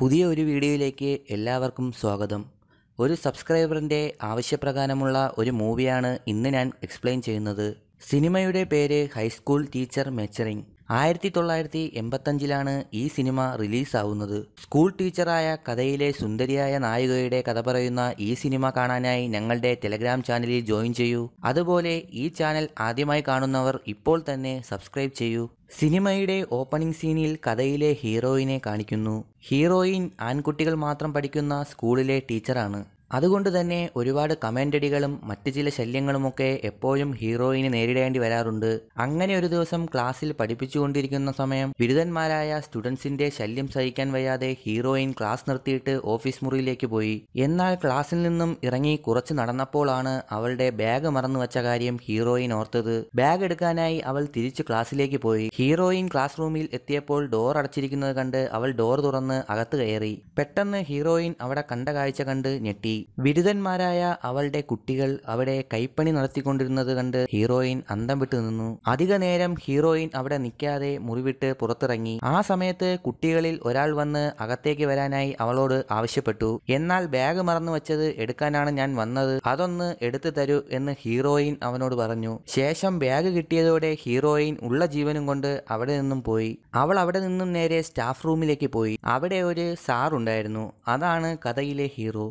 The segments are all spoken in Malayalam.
പുതിയ ഒരു വീഡിയോയിലേക്ക് എല്ലാവർക്കും സ്വാഗതം ഒരു സബ്സ്ക്രൈബറിൻ്റെ ആവശ്യപ്രകാരമുള്ള ഒരു മൂവിയാണ് ഇന്ന് ഞാൻ എക്സ്പ്ലെയിൻ ചെയ്യുന്നത് സിനിമയുടെ പേര് ഹൈസ്കൂൾ ടീച്ചർ മെച്ചറിങ് ആയിരത്തി തൊള്ളായിരത്തി എൺപത്തഞ്ചിലാണ് ഈ സിനിമ റിലീസാവുന്നത് സ്കൂൾ ടീച്ചറായ കഥയിലെ സുന്ദരിയായ നായികയുടെ കഥ പറയുന്ന ഈ സിനിമ കാണാനായി ഞങ്ങളുടെ ടെലഗ്രാം ചാനലിൽ ജോയിൻ ചെയ്യൂ അതുപോലെ ഈ ചാനൽ ആദ്യമായി കാണുന്നവർ ഇപ്പോൾ തന്നെ സബ്സ്ക്രൈബ് ചെയ്യൂ സിനിമയുടെ ഓപ്പണിംഗ് സീനിൽ കഥയിലെ ഹീറോയിനെ കാണിക്കുന്നു ഹീറോയിൻ ആൺകുട്ടികൾ മാത്രം പഠിക്കുന്ന സ്കൂളിലെ ടീച്ചറാണ് അതുകൊണ്ട് തന്നെ ഒരുപാട് കമൻ്റടികളും മറ്റ് ചില ശല്യങ്ങളുമൊക്കെ എപ്പോഴും ഹീറോയിന് നേരിടേണ്ടി വരാറുണ്ട് അങ്ങനെ ഒരു ദിവസം ക്ലാസ്സിൽ പഠിപ്പിച്ചുകൊണ്ടിരിക്കുന്ന സമയം ബിരുദന്മാരായ സ്റ്റുഡൻസിന്റെ ശല്യം സഹിക്കാൻ വയ്യാതെ ഹീറോയിൻ ക്ലാസ് നിർത്തിയിട്ട് ഓഫീസ് മുറിയിലേക്ക് പോയി എന്നാൽ ക്ലാസ്സിൽ നിന്നും ഇറങ്ങി കുറച്ച് നടന്നപ്പോഴാണ് അവളുടെ ബാഗ് മറന്നു വച്ച കാര്യം ഹീറോയിൻ ഓർത്തത് ബാഗ് എടുക്കാനായി അവൾ തിരിച്ചു ക്ലാസ്സിലേക്ക് പോയി ഹീറോയിൻ ക്ലാസ് റൂമിൽ എത്തിയപ്പോൾ ഡോർ അടച്ചിരിക്കുന്നത് കണ്ട് അവൾ ഡോർ തുറന്ന് അകത്ത് കയറി പെട്ടെന്ന് ഹീറോയിൻ അവിടെ കണ്ട കാഴ്ച കണ്ട് ഞെട്ടി ബിരുദന്മാരായ അവളുടെ കുട്ടികൾ അവിടെ കൈപ്പണി നടത്തിക്കൊണ്ടിരുന്നത് കണ്ട് ഹീറോയിൻ അന്തം വിട്ടു നിന്നു അധിക നേരം ഹീറോയിൻ അവിടെ നിൽക്കാതെ മുറിവിട്ട് പുറത്തിറങ്ങി ആ സമയത്ത് കുട്ടികളിൽ ഒരാൾ വന്ന് അകത്തേക്ക് വരാനായി അവളോട് ആവശ്യപ്പെട്ടു എന്നാൽ ബാഗ് മറന്നു വെച്ചത് എടുക്കാനാണ് ഞാൻ വന്നത് അതൊന്ന് എടുത്തു തരൂ എന്ന് ഹീറോയിൻ അവനോട് പറഞ്ഞു ശേഷം ബാഗ് കിട്ടിയതോടെ ഹീറോയിൻ ഉള്ള ജീവനും കൊണ്ട് അവിടെ നിന്നും പോയി അവൾ അവിടെ നിന്നും നേരെ സ്റ്റാഫ് റൂമിലേക്ക് പോയി അവിടെ ഒരു സാർ ഉണ്ടായിരുന്നു അതാണ് കഥയിലെ ഹീറോ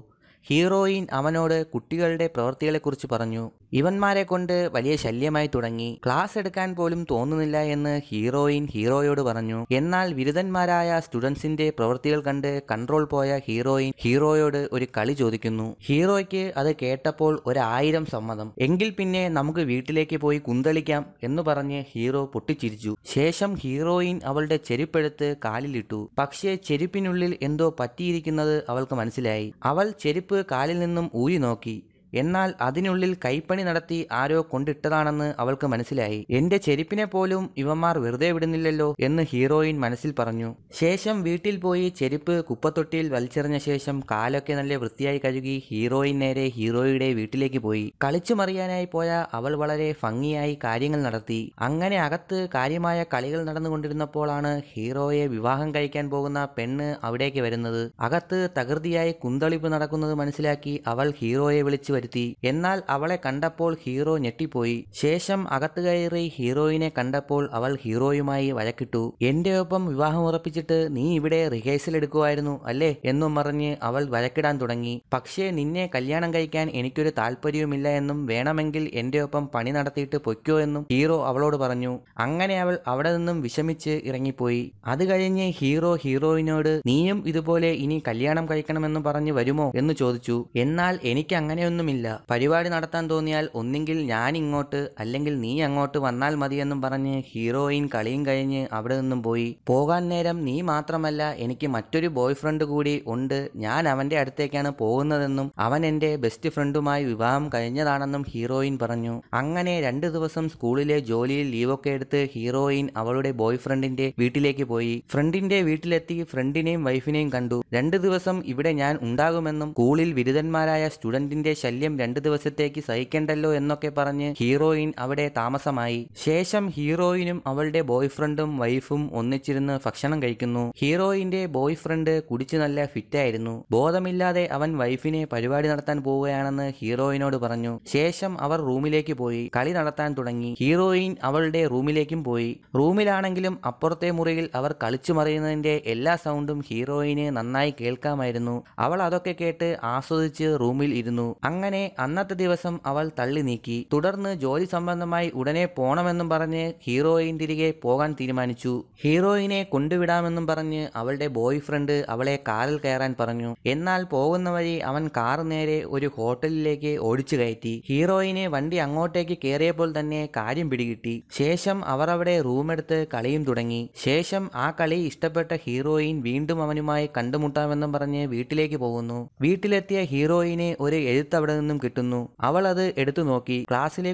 ഹീറോയിൻ അവനോട് കുട്ടികളുടെ പ്രവൃത്തികളെക്കുറിച്ച് പറഞ്ഞു ഇവന്മാരെ കൊണ്ട് വലിയ ശല്യമായി തുടങ്ങി ക്ലാസ് എടുക്കാൻ പോലും തോന്നുന്നില്ല എന്ന് ഹീറോയിൻ ഹീറോയോട് പറഞ്ഞു എന്നാൽ ബിരുദന്മാരായ സ്റ്റുഡൻസിന്റെ പ്രവൃത്തികൾ കണ്ട് കൺട്രോൾ പോയ ഹീറോയിൻ ഹീറോയോട് ഒരു കളി ചോദിക്കുന്നു ഹീറോയ്ക്ക് അത് കേട്ടപ്പോൾ ഒരായിരം സമ്മതം എങ്കിൽ പിന്നെ നമുക്ക് വീട്ടിലേക്ക് പോയി കുന്തളിക്കാം എന്ന് പറഞ്ഞ് ഹീറോ പൊട്ടിച്ചിരിച്ചു ശേഷം ഹീറോയിൻ അവളുടെ ചെരുപ്പെടുത്ത് കാലിലിട്ടു പക്ഷേ ചെരുപ്പിനുള്ളിൽ എന്തോ പറ്റിയിരിക്കുന്നത് അവൾക്ക് മനസ്സിലായി അവൾ ചെരുപ്പ് കാലിൽ നിന്നും ഊരി നോക്കി എന്നാൽ അതിനുള്ളിൽ കൈപ്പണി നടത്തി ആരോ കൊണ്ടിട്ടതാണെന്ന് അവൾക്ക് മനസ്സിലായി എന്റെ ചെരുപ്പിനെ പോലും ഇവന്മാർ വെറുതെ വിടുന്നില്ലല്ലോ എന്ന് ഹീറോയിൻ മനസ്സിൽ പറഞ്ഞു ശേഷം വീട്ടിൽ പോയി ചെരുപ്പ് കുപ്പത്തൊട്ടിയിൽ വലിച്ചെറിഞ്ഞ ശേഷം കാലൊക്കെ നല്ല വൃത്തിയായി കഴുകി ഹീറോയിൻ നേരെ ഹീറോയുടെ വീട്ടിലേക്ക് പോയി കളിച്ചു മറിയാനായി പോയ അവൾ വളരെ ഭംഗിയായി കാര്യങ്ങൾ നടത്തി അങ്ങനെ അകത്ത് കാര്യമായ കളികൾ നടന്നുകൊണ്ടിരുന്നപ്പോഴാണ് ഹീറോയെ വിവാഹം കഴിക്കാൻ പോകുന്ന പെണ്ണ് അവിടേക്ക് വരുന്നത് അകത്ത് തകൃതിയായി കുന്തളിപ്പ് നടക്കുന്നത് മനസ്സിലാക്കി അവൾ ഹീറോയെ വിളിച്ചു വരുത്തി എന്നാൽ അവളെ കണ്ടപ്പോൾ ഹീറോ ഞെട്ടിപ്പോയി ശേഷം അകത്തു കയറി ഹീറോയിനെ കണ്ടപ്പോൾ അവൾ ഹീറോയുമായി വഴക്കിട്ടു എന്റെ ഒപ്പം വിവാഹം ഉറപ്പിച്ചിട്ട് നീ ഇവിടെ റിഹേഴ്സൽ എടുക്കുമായിരുന്നു അല്ലേ എന്നും പറഞ്ഞ് അവൾ വഴക്കിടാൻ തുടങ്ങി പക്ഷേ നിന്നെ കല്യാണം കഴിക്കാൻ എനിക്കൊരു താല്പര്യവുമില്ല എന്നും വേണമെങ്കിൽ എന്റെ ഒപ്പം പണി നടത്തിയിട്ട് പൊയ്ക്കോ എന്നും ഹീറോ അവളോട് പറഞ്ഞു അങ്ങനെ അവൾ അവിടെ നിന്നും വിഷമിച്ച് ഇറങ്ങിപ്പോയി അത് കഴിഞ്ഞ് ഹീറോ ഹീറോയിനോട് നീയും ഇതുപോലെ ഇനി കല്യാണം കഴിക്കണമെന്ന് പറഞ്ഞു വരുമോ എന്ന് ചോദിച്ചു എന്നാൽ എനിക്ക് അങ്ങനെയൊന്നും ആവശ്യമില്ല പരിപാടി നടത്താൻ തോന്നിയാൽ ഒന്നെങ്കിൽ ഞാൻ ഇങ്ങോട്ട് അല്ലെങ്കിൽ നീ അങ്ങോട്ട് വന്നാൽ മതിയെന്നും പറഞ്ഞ് ഹീറോയിൻ കളിയും കഴിഞ്ഞ് അവിടെ നിന്നും പോയി പോകാൻ നേരം നീ മാത്രമല്ല എനിക്ക് മറ്റൊരു ബോയ് ഫ്രണ്ട് കൂടി ഉണ്ട് ഞാൻ അവന്റെ അടുത്തേക്കാണ് പോകുന്നതെന്നും അവൻ എൻ്റെ ബെസ്റ്റ് ഫ്രണ്ടുമായി വിവാഹം കഴിഞ്ഞതാണെന്നും ഹീറോയിൻ പറഞ്ഞു അങ്ങനെ രണ്ട് ദിവസം സ്കൂളിലെ ജോലിയിൽ ലീവൊക്കെ എടുത്ത് ഹീറോയിൻ അവളുടെ ബോയ് ഫ്രണ്ടിന്റെ വീട്ടിലേക്ക് പോയി ഫ്രണ്ടിന്റെ വീട്ടിലെത്തി ഫ്രണ്ടിനെയും വൈഫിനെയും കണ്ടു രണ്ട് ദിവസം ഇവിടെ ഞാൻ ഉണ്ടാകുമെന്നും സ്കൂളിൽ ബിരുദന്മാരായ സ്റ്റുഡന്റിന്റെ ശല്യം ശല്യം രണ്ടു ദിവസത്തേക്ക് സഹിക്കണ്ടല്ലോ എന്നൊക്കെ പറഞ്ഞ് ഹീറോയിൻ അവിടെ താമസമായി ശേഷം ഹീറോയിനും അവളുടെ ബോയ്ഫ്രണ്ടും വൈഫും ഒന്നിച്ചിരുന്ന് ഭക്ഷണം കഴിക്കുന്നു ഹീറോയിന്റെ ബോയ്ഫ്രണ്ട് കുടിച്ചു നല്ല ഫിറ്റായിരുന്നു ബോധമില്ലാതെ അവൻ വൈഫിനെ പരിപാടി നടത്താൻ പോവുകയാണെന്ന് ഹീറോയിനോട് പറഞ്ഞു ശേഷം അവർ റൂമിലേക്ക് പോയി കളി നടത്താൻ തുടങ്ങി ഹീറോയിൻ അവളുടെ റൂമിലേക്കും പോയി റൂമിലാണെങ്കിലും അപ്പുറത്തെ മുറിയിൽ അവർ കളിച്ചു മറിയുന്നതിന്റെ എല്ലാ സൗണ്ടും ഹീറോയിന് നന്നായി കേൾക്കാമായിരുന്നു അവൾ അതൊക്കെ കേട്ട് ആസ്വദിച്ച് റൂമിൽ ഇരുന്നു അങ്ങനെ അങ്ങനെ അന്നത്തെ ദിവസം അവൾ തള്ളി നീക്കി തുടർന്ന് ജോലി സംബന്ധമായി ഉടനെ പോണമെന്നും പറഞ്ഞ് ഹീറോയിൻ തിരികെ പോകാൻ തീരുമാനിച്ചു ഹീറോയിനെ കൊണ്ടുവിടാമെന്നും പറഞ്ഞ് അവളുടെ ബോയ് ഫ്രണ്ട് അവളെ കാറിൽ കയറാൻ പറഞ്ഞു എന്നാൽ പോകുന്ന വഴി അവൻ കാർ നേരെ ഒരു ഹോട്ടലിലേക്ക് ഓടിച്ചു കയറ്റി ഹീറോയിനെ വണ്ടി അങ്ങോട്ടേക്ക് കയറിയപ്പോൾ തന്നെ കാര്യം പിടികിട്ടി ശേഷം അവർ അവിടെ റൂമെടുത്ത് കളിയും തുടങ്ങി ശേഷം ആ കളി ഇഷ്ടപ്പെട്ട ഹീറോയിൻ വീണ്ടും അവനുമായി കണ്ടുമുട്ടാമെന്നും പറഞ്ഞ് വീട്ടിലേക്ക് പോകുന്നു വീട്ടിലെത്തിയ ഹീറോയിനെ ഒരു എഴുത്തവിടെ നിന്നും കിട്ടുന്നു അവൾ അത് എടുത്തു നോക്കി ക്ലാസ്സിലെ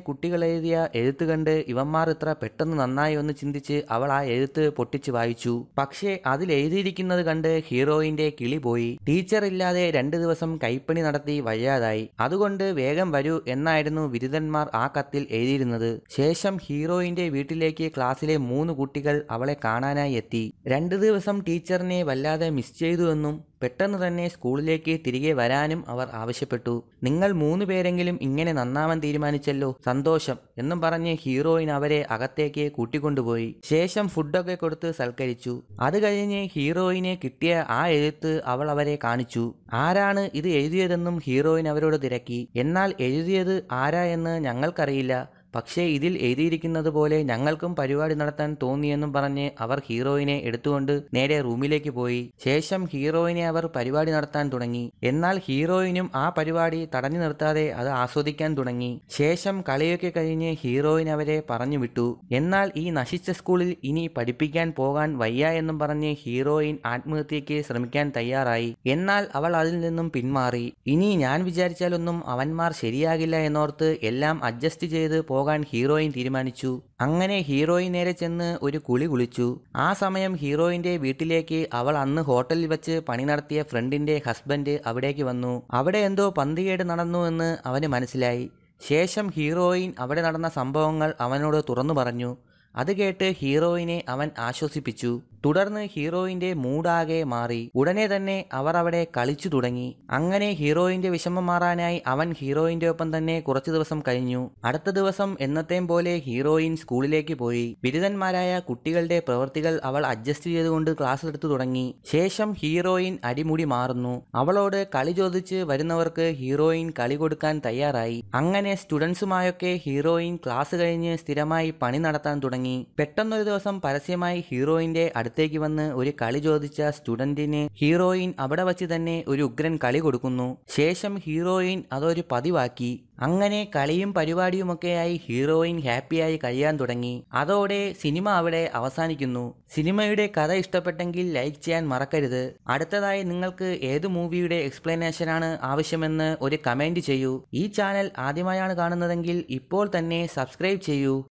എഴുതിയ എഴുത്ത് കണ്ട് ഇവന്മാർ ഇത്ര പെട്ടെന്ന് നന്നായി ഒന്ന് ചിന്തിച്ച് അവൾ ആ എഴുത്ത് പൊട്ടിച്ച് വായിച്ചു പക്ഷേ അതിൽ എഴുതിയിരിക്കുന്നത് കണ്ട് ഹീറോയിന്റെ കിളി പോയി ടീച്ചർ ഇല്ലാതെ രണ്ട് ദിവസം കൈപ്പണി നടത്തി വയ്യാതായി അതുകൊണ്ട് വേഗം വരൂ എന്നായിരുന്നു ബിരുദന്മാർ ആ കത്തിൽ എഴുതിയിരുന്നത് ശേഷം ഹീറോയിന്റെ വീട്ടിലേക്ക് ക്ലാസ്സിലെ മൂന്ന് കുട്ടികൾ അവളെ കാണാനായി എത്തി രണ്ട് ദിവസം ടീച്ചറിനെ വല്ലാതെ മിസ് ചെയ്തു എന്നും പെട്ടെന്ന് തന്നെ സ്കൂളിലേക്ക് തിരികെ വരാനും അവർ ആവശ്യപ്പെട്ടു നിങ്ങൾ മൂന്ന് പേരെങ്കിലും ഇങ്ങനെ നന്നാവാൻ തീരുമാനിച്ചല്ലോ സന്തോഷം എന്നും പറഞ്ഞ് ഹീറോയിൻ അവരെ അകത്തേക്ക് കൂട്ടിക്കൊണ്ടുപോയി ശേഷം ഫുഡൊക്കെ കൊടുത്ത് സൽക്കരിച്ചു അത് കഴിഞ്ഞ് ഹീറോയിനെ കിട്ടിയ ആ എഴുത്ത് അവൾ അവരെ കാണിച്ചു ആരാണ് ഇത് എഴുതിയതെന്നും ഹീറോയിൻ അവരോട് തിരക്കി എന്നാൽ എഴുതിയത് ആരാ എന്ന് ഞങ്ങൾക്കറിയില്ല പക്ഷേ ഇതിൽ എഴുതിയിരിക്കുന്നത് പോലെ ഞങ്ങൾക്കും പരിപാടി നടത്താൻ തോന്നിയെന്നും പറഞ്ഞ് അവർ ഹീറോയിനെ എടുത്തുകൊണ്ട് നേരെ റൂമിലേക്ക് പോയി ശേഷം ഹീറോയിനെ അവർ പരിപാടി നടത്താൻ തുടങ്ങി എന്നാൽ ഹീറോയിനും ആ പരിപാടി തടഞ്ഞു നിർത്താതെ അത് ആസ്വദിക്കാൻ തുടങ്ങി ശേഷം കളിയൊക്കെ കഴിഞ്ഞ് ഹീറോയിൻ അവരെ പറഞ്ഞു വിട്ടു എന്നാൽ ഈ നശിച്ച സ്കൂളിൽ ഇനി പഠിപ്പിക്കാൻ പോകാൻ വയ്യ എന്നും പറഞ്ഞ് ഹീറോയിൻ ആത്മഹത്യയ്ക്ക് ശ്രമിക്കാൻ തയ്യാറായി എന്നാൽ അവൾ അതിൽ നിന്നും പിന്മാറി ഇനി ഞാൻ വിചാരിച്ചാലൊന്നും അവന്മാർ ശരിയാകില്ല എന്നോർത്ത് എല്ലാം അഡ്ജസ്റ്റ് ചെയ്ത് പോകാൻ പോകാൻ ഹീറോയിൻ തീരുമാനിച്ചു അങ്ങനെ ഹീറോയിൻ നേരെ ചെന്ന് ഒരു കുളി കുളിച്ചു ആ സമയം ഹീറോയിന്റെ വീട്ടിലേക്ക് അവൾ അന്ന് ഹോട്ടലിൽ വെച്ച് പണി നടത്തിയ ഫ്രണ്ടിന്റെ ഹസ്ബൻഡ് അവിടേക്ക് വന്നു അവിടെ എന്തോ പന്തികേട് നടന്നു എന്ന് അവന് മനസ്സിലായി ശേഷം ഹീറോയിൻ അവിടെ നടന്ന സംഭവങ്ങൾ അവനോട് തുറന്നു പറഞ്ഞു അത് കേട്ട് ഹീറോയിനെ അവൻ ആശ്വസിപ്പിച്ചു തുടർന്ന് ഹീറോയിന്റെ മൂടാകെ മാറി ഉടനെ തന്നെ അവർ അവിടെ കളിച്ചു തുടങ്ങി അങ്ങനെ ഹീറോയിന്റെ വിഷമം മാറാനായി അവൻ ഹീറോയിന്റെ ഒപ്പം തന്നെ കുറച്ചു ദിവസം കഴിഞ്ഞു അടുത്ത ദിവസം എന്നത്തേം പോലെ ഹീറോയിൻ സ്കൂളിലേക്ക് പോയി ബിരുദന്മാരായ കുട്ടികളുടെ പ്രവൃത്തികൾ അവൾ അഡ്ജസ്റ്റ് ചെയ്തുകൊണ്ട് ക്ലാസ് എടുത്തു തുടങ്ങി ശേഷം ഹീറോയിൻ അടിമുടി മാറുന്നു അവളോട് കളി ചോദിച്ച് വരുന്നവർക്ക് ഹീറോയിൻ കളി കൊടുക്കാൻ തയ്യാറായി അങ്ങനെ സ്റ്റുഡൻസുമായൊക്കെ ഹീറോയിൻ ക്ലാസ് കഴിഞ്ഞ് സ്ഥിരമായി പണി നടത്താൻ തുടങ്ങി പെട്ടെന്നൊരു ദിവസം പരസ്യമായി ഹീറോയിന്റെ അടുത്ത് അടുത്തേക്ക് വന്ന് ഒരു കളി ചോദിച്ച സ്റ്റുഡന്റിന് ഹീറോയിൻ അവിടെ വച്ച് തന്നെ ഒരു ഉഗ്രൻ കളി കൊടുക്കുന്നു ശേഷം ഹീറോയിൻ അതൊരു പതിവാക്കി അങ്ങനെ കളിയും പരിപാടിയുമൊക്കെയായി ഹീറോയിൻ ഹാപ്പിയായി കഴിയാൻ തുടങ്ങി അതോടെ സിനിമ അവിടെ അവസാനിക്കുന്നു സിനിമയുടെ കഥ ഇഷ്ടപ്പെട്ടെങ്കിൽ ലൈക്ക് ചെയ്യാൻ മറക്കരുത് അടുത്തതായി നിങ്ങൾക്ക് ഏത് മൂവിയുടെ എക്സ്പ്ലനേഷനാണ് ആവശ്യമെന്ന് ഒരു കമൻറ്റ് ചെയ്യൂ ഈ ചാനൽ ആദ്യമായാണ് കാണുന്നതെങ്കിൽ ഇപ്പോൾ തന്നെ സബ്സ്ക്രൈബ് ചെയ്യൂ